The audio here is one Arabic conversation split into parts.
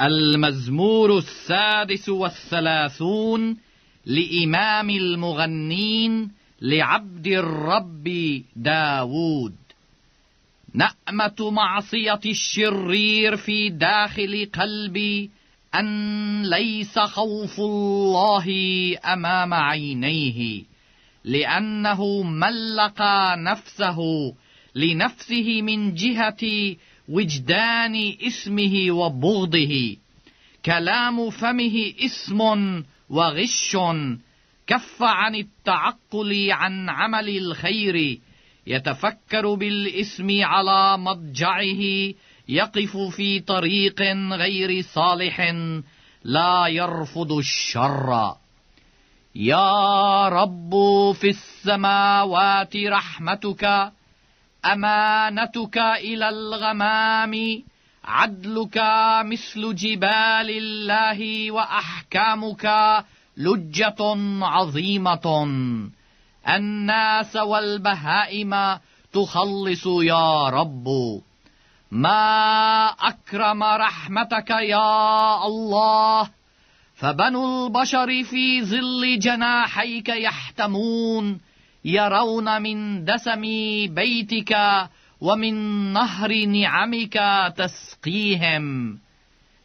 المزمور السادس والثلاثون لإمام المغنين لعبد الرب داوود نأمة معصية الشرير في داخل قلبي أن ليس خوف الله أمام عينيه لأنه ملق نفسه لنفسه من جهة وجدان اسمه وبغضه كلام فمه اسم وغش كف عن التعقل عن عمل الخير يتفكر بالاسم على مضجعه يقف في طريق غير صالح لا يرفض الشر يا رب في السماوات رحمتك أمانتك إلى الغمام عدلك مثل جبال الله وأحكامك لجة عظيمة الناس والبهائم تخلص يا رب ما أكرم رحمتك يا الله فبنو البشر في ظل جناحيك يحتمون يرون من دسم بيتك ومن نهر نعمك تسقيهم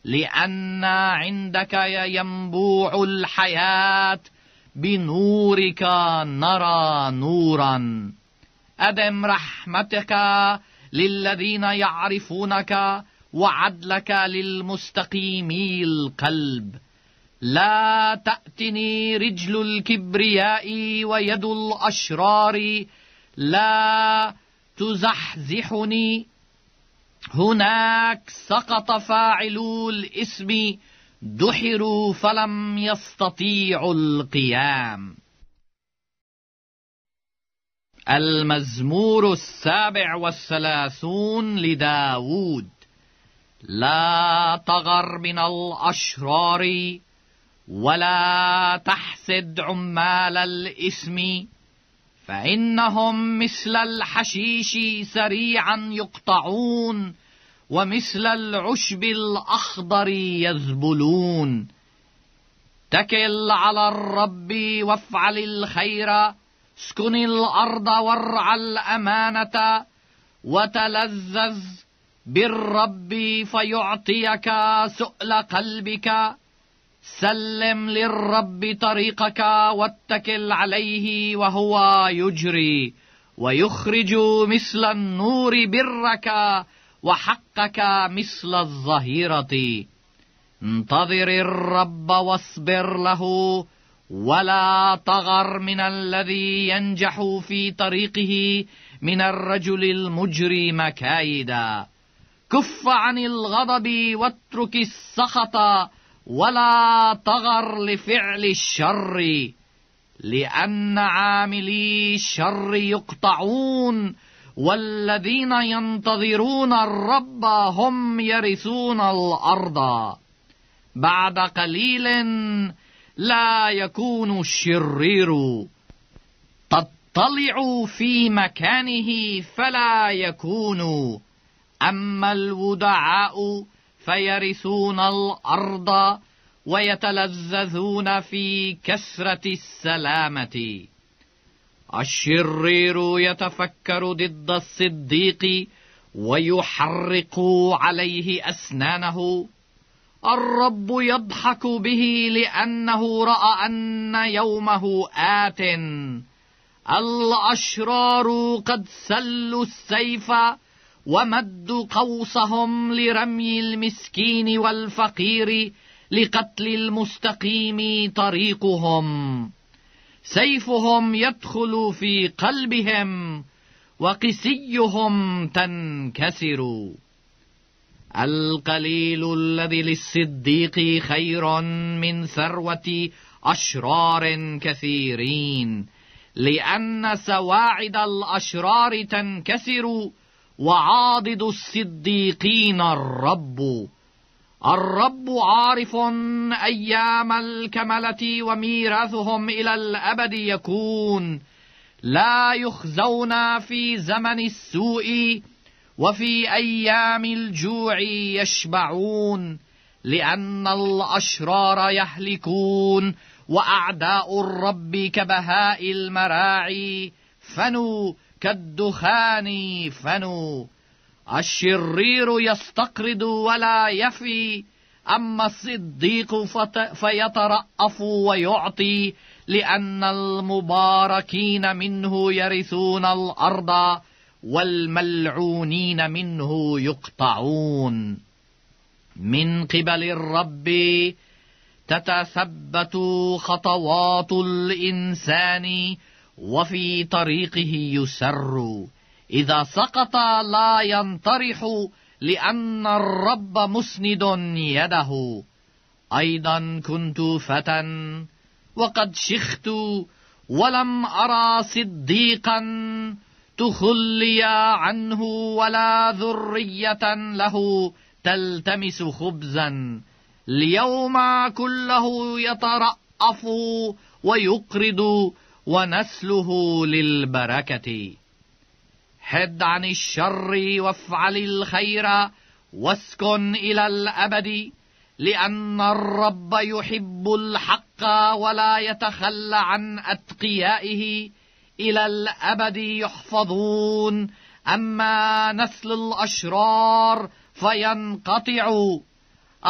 لأن عندك ينبوع الحياة بنورك نرى نورا أدم رحمتك للذين يعرفونك وعدلك للمستقيمي القلب لا تأتني رجل الكبرياء ويد الأشرار لا تزحزحني هناك سقط فاعلو الاسم دحروا فلم يستطيعوا القيام المزمور السابع والثلاثون لداود لا تغر من الأشرار ولا تحسد عمال الإثم فإنهم مثل الحشيش سريعا يقطعون ومثل العشب الأخضر يذبلون تكل على الرب وافعل الخير اسكن الأرض وارعى الأمانة وتلذذ بالرب فيعطيك سؤل قلبك سلم للرب طريقك واتكل عليه وهو يجري ويخرج مثل النور برك وحقك مثل الظهيرة انتظر الرب واصبر له ولا تغر من الذي ينجح في طريقه من الرجل المجري مكايدا كف عن الغضب واترك السخط ولا تغر لفعل الشر لأن عاملي الشر يقطعون والذين ينتظرون الرب هم يرثون الأرض بعد قليل لا يكون الشرير تطلع في مكانه فلا يكون أما الودعاء فيرثون الأرض ويتلذذون في كثرة السلامة الشرير يتفكر ضد الصديق ويحرق عليه أسنانه الرب يضحك به لأنه رأى أن يومه آتٍ الأشرار قد سلوا السيف ومدوا قوسهم لرمي المسكين والفقير لقتل المستقيم طريقهم سيفهم يدخل في قلبهم وقسيهم تنكسر القليل الذي للصديق خير من ثروة أشرار كثيرين لأن سواعد الأشرار تنكسر وعاضد الصديقين الرب الرب عارف أيام الكملة وميراثهم إلى الأبد يكون لا يخزون في زمن السوء وفي أيام الجوع يشبعون لأن الأشرار يهلكون وأعداء الرب كبهاء المراعي فنوا كالدخان فنوا الشرير يستقرض ولا يفي أما الصديق فيترأف ويعطي لأن المباركين منه يرثون الأرض والملعونين منه يقطعون من قبل الرب تتثبت خطوات الإنسان وفي طريقه يسر اذا سقط لا ينطرح لان الرب مسند يده ايضا كنت فتى وقد شخت ولم ارى صديقا تخلي عنه ولا ذريه له تلتمس خبزا ليوم كله يترأف ويقرض ونسله للبركة حد عن الشر وافعل الخير واسكن إلى الأبد لأن الرب يحب الحق ولا يتخلى عن أتقيائه إلى الأبد يحفظون أما نسل الأشرار فينقطع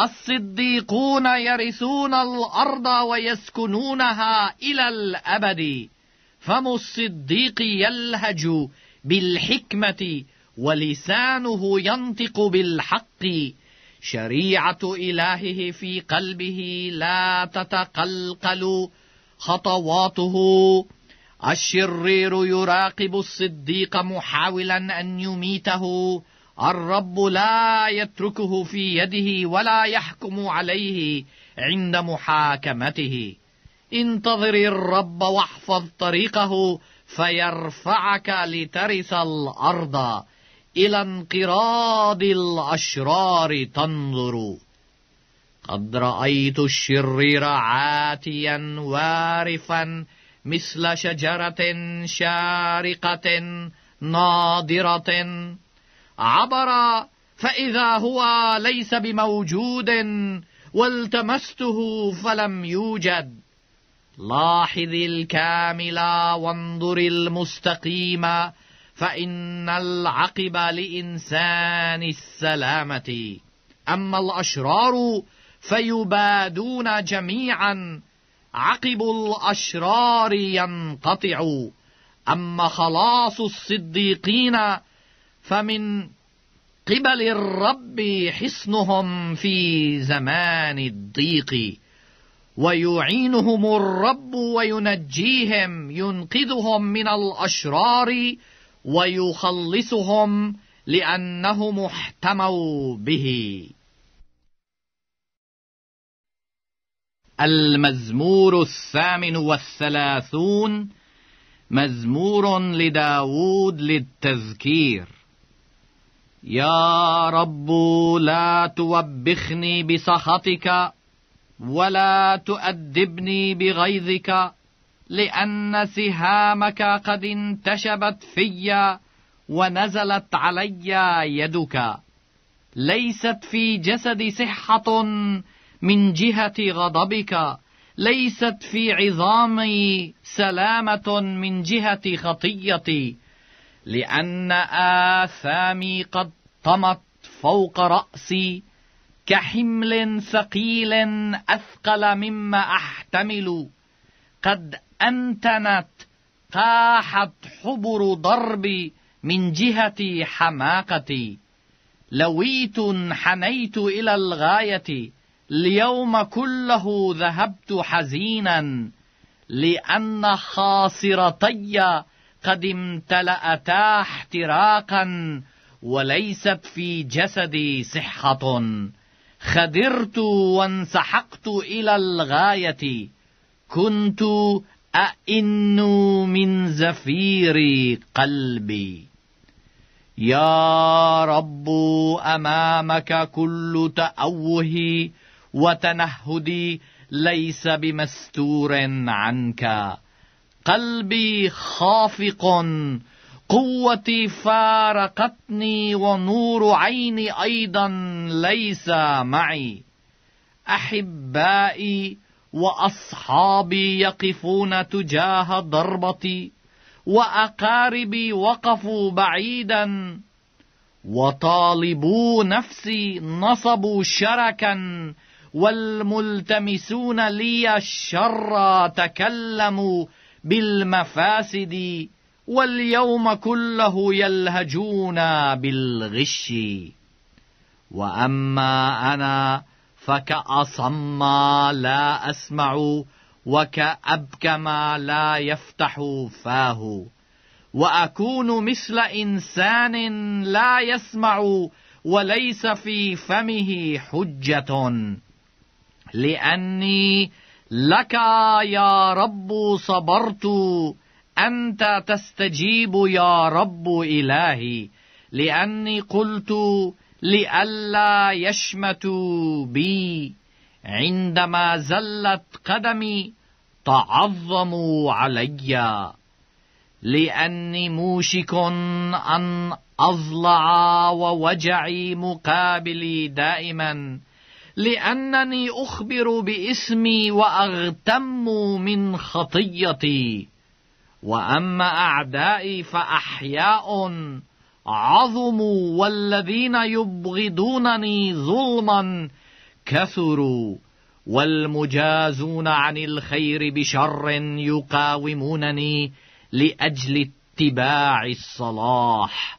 الصديقون يرثون الأرض ويسكنونها إلى الأبد فم الصديق يلهج بالحكمة ولسانه ينطق بالحق شريعة إلهه في قلبه لا تتقلقل خطواته الشرير يراقب الصديق محاولا أن يميته الرب لا يتركه في يده ولا يحكم عليه عند محاكمته انتظر الرب واحفظ طريقه فيرفعك لترث الارض الى انقراض الاشرار تنظر قد رايت الشرير عاتيا وارفا مثل شجره شارقه ناضره عبر فإذا هو ليس بموجود والتمسته فلم يوجد لاحظ الكامل وانظر المستقيم فإن العقب لإنسان السلامة أما الأشرار فيبادون جميعا عقب الأشرار ينقطع أما خلاص الصديقين فمن قبل الرب حصنهم في زمان الضيق ويعينهم الرب وينجيهم ينقذهم من الأشرار ويخلصهم لأنهم احتموا به المزمور الثامن والثلاثون مزمور لداود للتذكير يا رب لا توبخني بسخطك ولا تؤدبني بغيظك لان سهامك قد انتشبت في ونزلت علي يدك ليست في جسدي صحه من جهه غضبك ليست في عظامي سلامه من جهه خطيتي لأن آثامي قد طمت فوق رأسي كحمل ثقيل أثقل مما أحتمل قد أنتنت قاحت حبر ضربي من جهة حماقتي لويت حنيت إلى الغاية اليوم كله ذهبت حزينا لأن خاصرتي قد امتلأتا احتراقا وليست في جسدي صحة خدرت وانسحقت إلى الغاية كنت أئن من زفير قلبي يا رب أمامك كل تأوه وتنهدي ليس بمستور عنك قلبي خافق قوتي فارقتني ونور عيني أيضا ليس معي أحبائي وأصحابي يقفون تجاه ضربتي وأقاربي وقفوا بعيدا وطالبوا نفسي نصبوا شركا والملتمسون لي الشر تكلموا بالمفاسد واليوم كله يلهجون بالغش وأما أنا فكأصم لا أسمع وكأبكم لا يفتح فاه وأكون مثل إنسان لا يسمع وليس في فمه حجة لأني لك يا رب صبرت انت تستجيب يا رب الهي لاني قلت لئلا يشمتوا بي عندما زلت قدمي تعظموا علي لاني موشك ان اضلع ووجعي مقابلي دائما لأنني أخبر باسمي وأغتم من خطيتي وأما أعدائي فأحياء عظموا والذين يبغضونني ظلما كثروا والمجازون عن الخير بشر يقاومونني لأجل اتباع الصلاح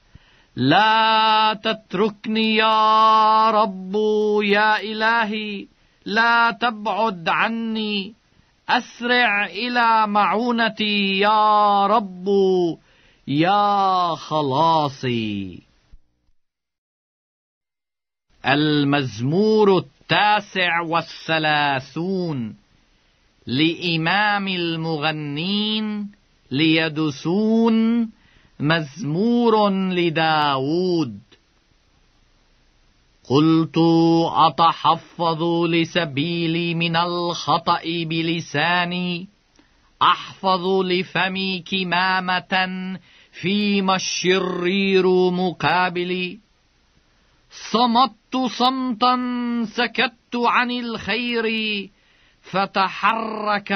لا تتركني يا رب يا إلهي لا تبعد عني أسرع إلى معونتي يا رب يا خلاصي المزمور التاسع والثلاثون لإمام المغنين ليدسون مزمور لداود قلت أتحفظ لسبيلي من الخطأ بلساني أحفظ لفمي كمامة فيما الشرير مقابلي صمت صمتا سكت عن الخير فتحرك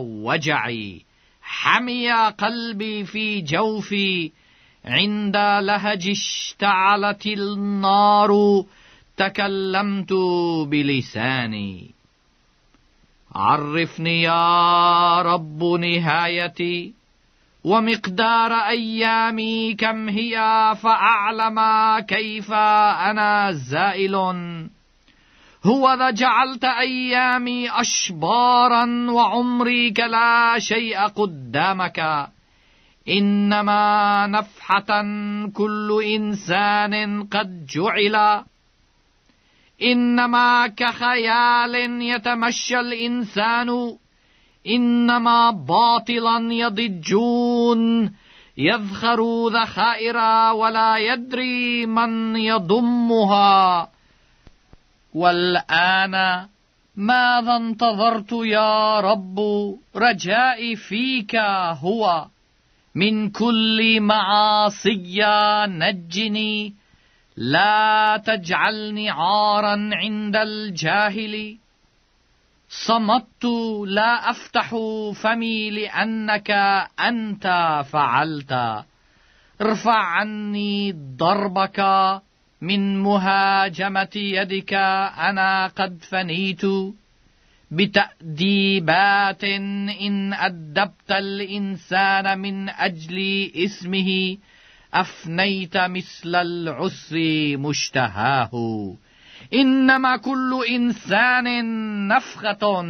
وجعي حمي قلبي في جوفي عند لهج اشتعلت النار تكلمت بلساني عرفني يا رب نهايتي ومقدار ايامي كم هي فاعلم كيف انا زائل هو ذا جعلت أيامي أشبارا وعمري كلا شيء قدامك إنما نفحة كل إنسان قد جعل إنما كخيال يتمشى الإنسان إنما باطلا يضجون يذخر ذخائر ولا يدري من يضمها والآن ماذا انتظرت يا رب رجائي فيك هو من كل معاصي نجني لا تجعلني عارا عند الجاهل صمت لا أفتح فمي لأنك أنت فعلت ارفع عني ضربك من مهاجمة يدك أنا قد فنيت بتأديبات إن أدبت الإنسان من أجل اسمه أفنيت مثل العسر مشتهاه إنما كل إنسان نفخة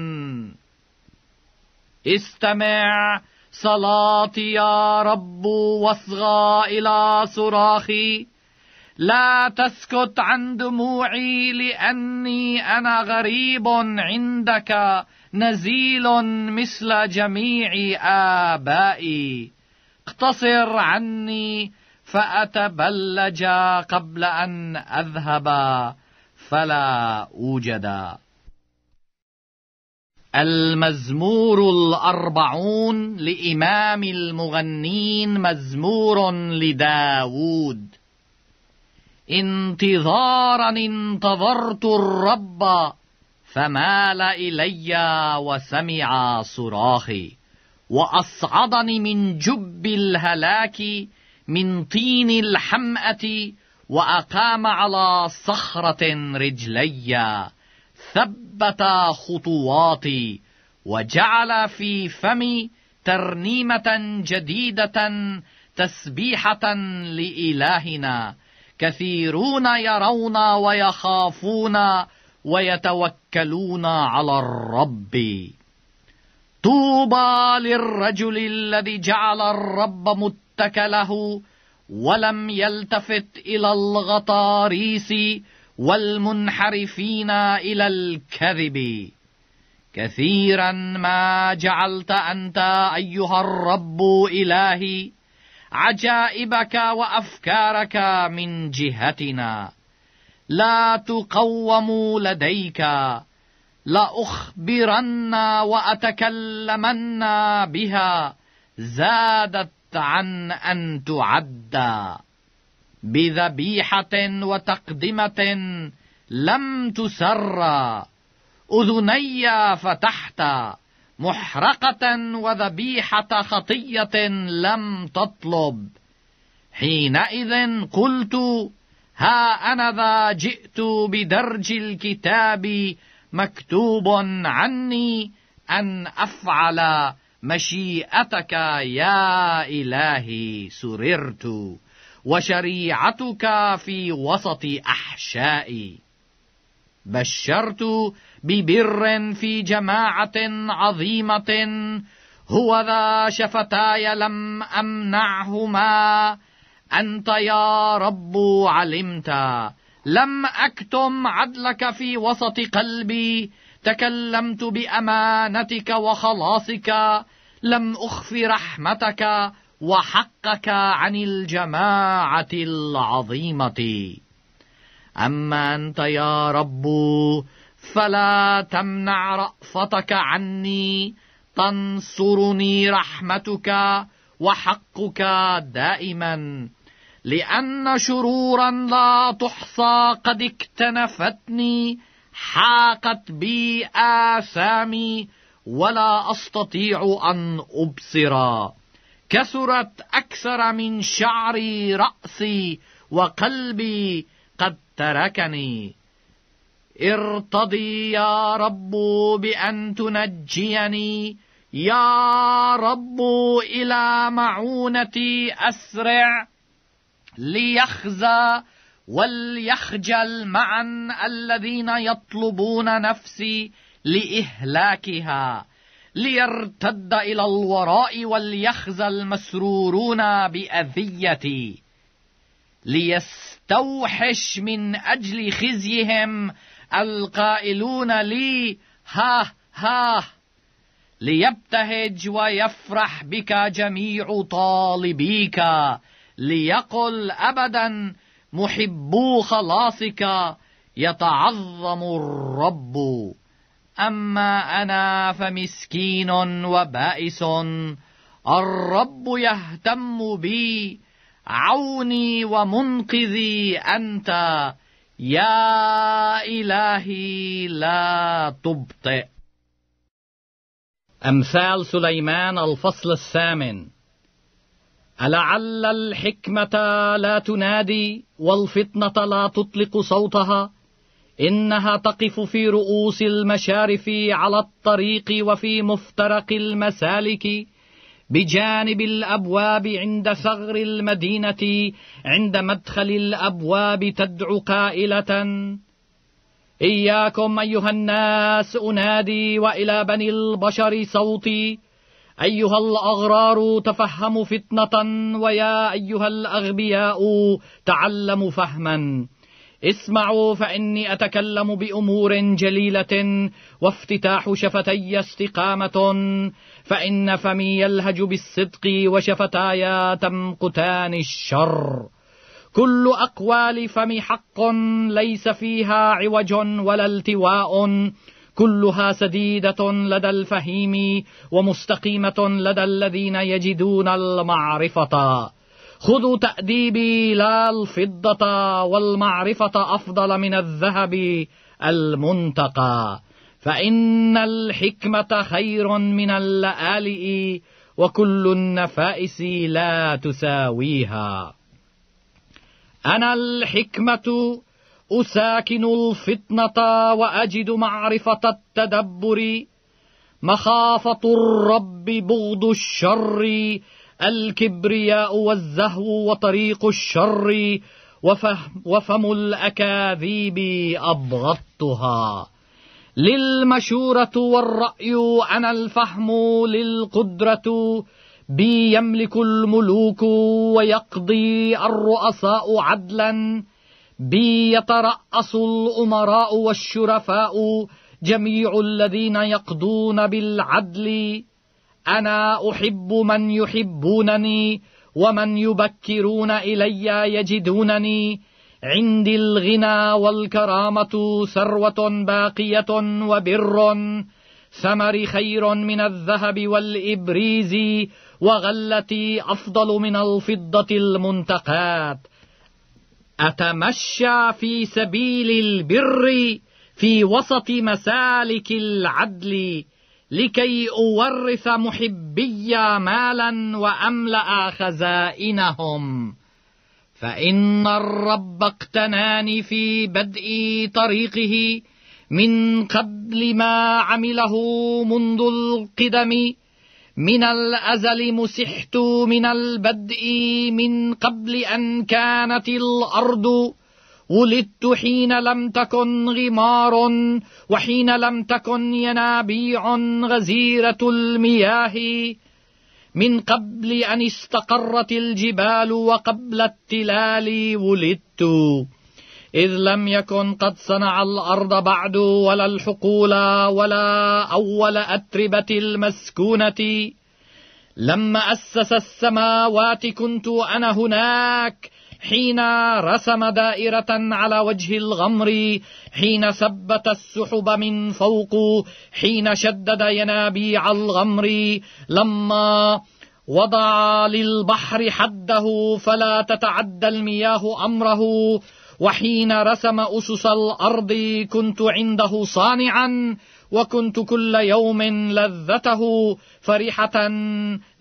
استمع صلاتي يا رب واصغى إلى صراخي لا تسكت عن دموعي لأني أنا غريب عندك نزيل مثل جميع آبائي اقتصر عني فأتبلج قبل أن أذهب فلا أوجد المزمور الأربعون لإمام المغنين مزمور لداود انتظارا انتظرت الرب فمال إلي وسمع صراخي وأصعدني من جب الهلاك من طين الحمأة وأقام على صخرة رجلي ثبت خطواتي وجعل في فمي ترنيمة جديدة تسبيحة لإلهنا كثيرون يرون ويخافون ويتوكلون على الرب طوبى للرجل الذي جعل الرب متكله ولم يلتفت إلى الغطاريس والمنحرفين إلى الكذب كثيرا ما جعلت أنت أيها الرب إلهي عجائبك وافكارك من جهتنا لا تقوم لديك لاخبرن واتكلمن بها زادت عن ان تعد بذبيحه وتقدمه لم تسر اذني فتحتا محرقة وذبيحة خطية لم تطلب حينئذ قلت ها أنا ذا جئت بدرج الكتاب مكتوب عني أن أفعل مشيئتك يا إلهي سررت وشريعتك في وسط أحشائي بشرت ببر في جماعة عظيمة هو ذا شفتاي لم أمنعهما أنت يا رب علمت لم أكتم عدلك في وسط قلبي تكلمت بأمانتك وخلاصك لم أخف رحمتك وحقك عن الجماعة العظيمة أما أنت يا رب فلا تمنع رأفتك عني تنصرني رحمتك وحقك دائما لأن شرورا لا تحصى قد اكتنفتني حاقت بي آثامي ولا أستطيع أن أبصرا كثرت أكثر من شعري رأسي وقلبي قد تركني ارتضي يا رب بأن تنجيني يا رب إلى معونتي أسرع ليخزى وليخجل معا الذين يطلبون نفسي لإهلاكها ليرتد إلى الوراء وليخزى المسرورون بأذيتي ليستوحش من أجل خزيهم القائلون لي ها ها ليبتهج ويفرح بك جميع طالبيك ليقل أبدا محبو خلاصك يتعظم الرب أما أنا فمسكين وبائس الرب يهتم بي عوني ومنقذي أنت يا إلهي لا تبطئ أمثال سليمان الفصل الثامن ألعل الحكمة لا تنادي والفطنة لا تطلق صوتها إنها تقف في رؤوس المشارف على الطريق وفي مفترق المسالك بجانب الأبواب عند ثغر المدينة عند مدخل الأبواب تدعو قائلة إياكم أيها الناس أنادي وإلى بني البشر صوتي أيها الأغرار تفهموا فتنة ويا أيها الأغبياء تعلموا فهماً اسمعوا فإني أتكلم بأمور جليلة وافتتاح شفتي استقامة فإن فمي يلهج بالصدق وشفتاي تمقتان الشر كل أقوال فمي حق ليس فيها عوج ولا التواء كلها سديدة لدى الفهيم ومستقيمة لدى الذين يجدون المعرفة خذوا تأديبي لا الفضة والمعرفة أفضل من الذهب المنتقى فإن الحكمة خير من اللآلئ وكل النفائس لا تساويها أنا الحكمة أساكن الفطنة وأجد معرفة التدبر مخافة الرب بغض الشر الكبرياء والزهو وطريق الشر وفهم, وفم الأكاذيب أبغضتها للمشورة والرأي أنا الفهم للقدرة بي يملك الملوك ويقضي الرؤساء عدلا بي يترأس الأمراء والشرفاء جميع الذين يقضون بالعدل أنا أحب من يحبونني ومن يبكرون إلي يجدونني عندي الغنى والكرامة ثروة باقية وبر ثمر خير من الذهب والإبريز وغلتي أفضل من الفضة المنتقات أتمشى في سبيل البر في وسط مسالك العدل لكي أورث محبي مالا وأملأ خزائنهم فإن الرب اقتناني في بدء طريقه من قبل ما عمله منذ القدم من الأزل مسحت من البدء من قبل أن كانت الأرض ولدت حين لم تكن غمار وحين لم تكن ينابيع غزيرة المياه من قبل أن استقرت الجبال وقبل التلال ولدت إذ لم يكن قد صنع الأرض بعد ولا الحقول ولا أول أتربة المسكونة لما أسس السماوات كنت أنا هناك حين رسم دائرة على وجه الغمر حين ثبت السحب من فوق حين شدد ينابيع الغمر لما وضع للبحر حده فلا تتعدى المياه أمره وحين رسم أسس الأرض كنت عنده صانعا وكنت كل يوم لذته فرحة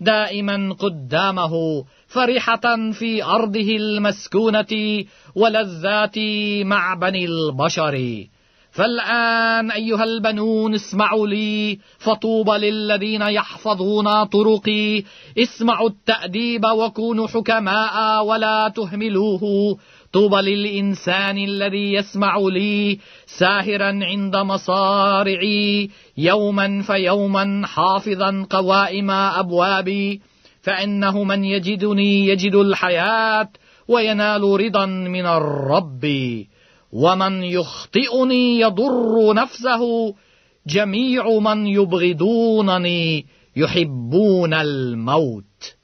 دائما قدامه فرحة في أرضه المسكونة ولذات مع بني البشر فالآن أيها البنون اسمعوا لي فطوبى للذين يحفظون طرقي اسمعوا التأديب وكونوا حكماء ولا تهملوه طوبى للإنسان الذي يسمع لي ساهرا عند مصارعي يوما فيوما حافظا قوائم أبوابي فإنه من يجدني يجد الحياة وينال رضا من الرب ومن يخطئني يضر نفسه جميع من يبغضونني يحبون الموت